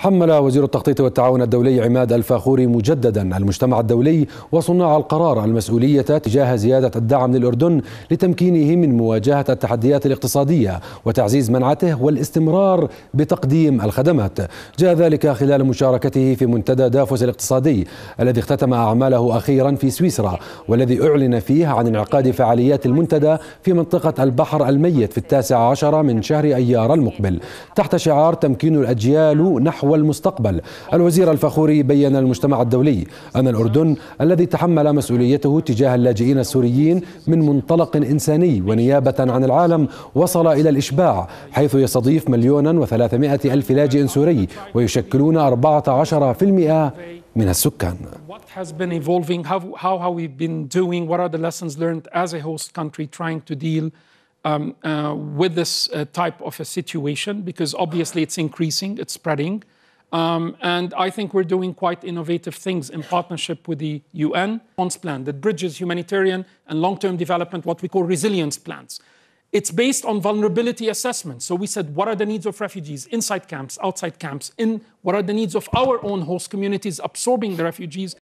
حمل وزير التخطيط والتعاون الدولي عماد الفاخوري مجددا المجتمع الدولي وصناع القرار المسؤولية تجاه زيادة الدعم للأردن لتمكينه من مواجهة التحديات الاقتصادية وتعزيز منعته والاستمرار بتقديم الخدمات جاء ذلك خلال مشاركته في منتدى دافوس الاقتصادي الذي اختتم أعماله أخيرا في سويسرا والذي أعلن فيه عن انعقاد فعاليات المنتدى في منطقة البحر الميت في التاسع عشر من شهر أيار المقبل تحت شعار تمكين الأجيال نحو والمستقبل الوزير الفخوري بين المجتمع الدولي أن الأردن الذي تحمل مسؤوليته تجاه اللاجئين السوريين من منطلق إنساني ونيابة عن العالم وصل إلى الإشباع حيث يستضيف مليونا وثلاثمائة ألف لاجئ سوري ويشكلون 14% من السكان what has been evolving, how, how, have we've been doing, what are the lessons learned as a host country trying to deal um, uh, with this uh, type of a situation, because obviously it's increasing, it's spreading. Um, and I think we're doing quite innovative things in partnership with the UN response plan that bridges humanitarian and long term development, what we call resilience plans. It's based on vulnerability assessment. So we said, what are the needs of refugees inside camps, outside camps, in what are the needs of our own host communities absorbing the refugees,